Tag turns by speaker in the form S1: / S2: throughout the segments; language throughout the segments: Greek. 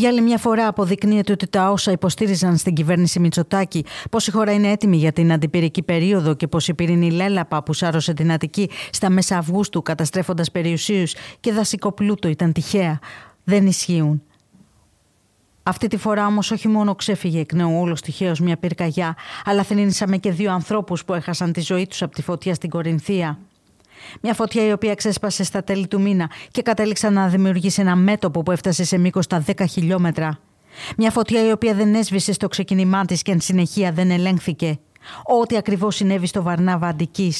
S1: Για άλλη μια φορά αποδεικνύεται ότι τα όσα υποστήριζαν στην κυβέρνηση Μητσοτάκη, πω η χώρα είναι έτοιμη για την αντιπυρική περίοδο και πω η πυρηνή λέλαπα που σάρωσε την Αττική στα μέσα Αυγούστου καταστρέφοντας περιουσίους και δασικό πλούτο ήταν τυχαία, δεν ισχύουν. Αυτή τη φορά όμως όχι μόνο ξέφυγε εκ νέου όλος τυχαίως μια πυρκαγιά, αλλά θρύνησαμε και δύο ανθρώπους που έχασαν τη ζωή τους από τη φωτιά στην Κορινθία. Μια φωτιά η οποία ξέσπασε στα τέλη του μήνα και κατέληξε να δημιουργήσει ένα μέτωπο που έφτασε σε μήκος τα 10 χιλιόμετρα. Μια φωτιά η οποία δεν έσβησε στο ξεκίνημά της και εν συνεχεία δεν ελέγχθηκε. Ό,τι ακριβώς συνέβη στο Βαρνάβα Αντικής.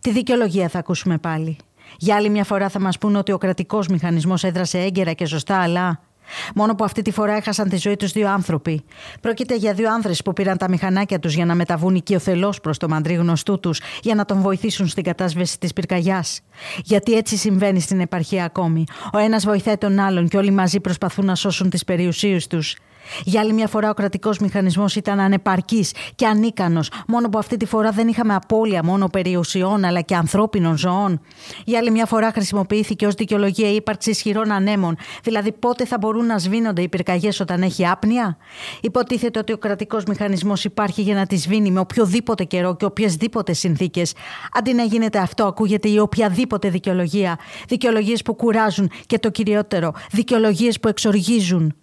S1: Τη δικαιολογία θα ακούσουμε πάλι. Για άλλη μια φορά θα μας πούνε ότι ο κρατικός μηχανισμός έδρασε έγκαιρα και σωστά, αλλά Μόνο που αυτή τη φορά έχασαν τη ζωή τους δύο άνθρωποι. Πρόκειται για δύο άνδρες που πήραν τα μηχανάκια τους για να μεταβούν οικειοθελώ προς το μαντρί γνωστού τους για να τον βοηθήσουν στην κατάσβεση της πυρκαγιάς. Γιατί έτσι συμβαίνει στην επαρχία ακόμη. Ο ένας βοηθάει τον άλλον και όλοι μαζί προσπαθούν να σώσουν τις περιουσίες τους. Για άλλη μια φορά, ο κρατικός μηχανισμός ήταν ανεπαρκής και ανίκανος, μόνο που αυτή τη φορά δεν είχαμε απώλεια μόνο περιουσιών αλλά και ανθρώπινων ζώων. Για άλλη μια φορά, χρησιμοποιήθηκε ως δικαιολογία η ύπαρξη ισχυρών ανέμων, δηλαδή πότε θα μπορούν να σβήνονται οι πυρκαγιές όταν έχει άπνοια. Υποτίθεται ότι ο κρατικός μηχανισμός υπάρχει για να τη σβήνει με οποιοδήποτε καιρό και οποιασδήποτε συνθήκες. Αντί να γίνεται αυτό, ακούγεται η οποιαδήποτε δικαιολογία. Δικαιολογίες που κουράζουν και το κυριότερο, δικαιολογίες που εξοργίζουν.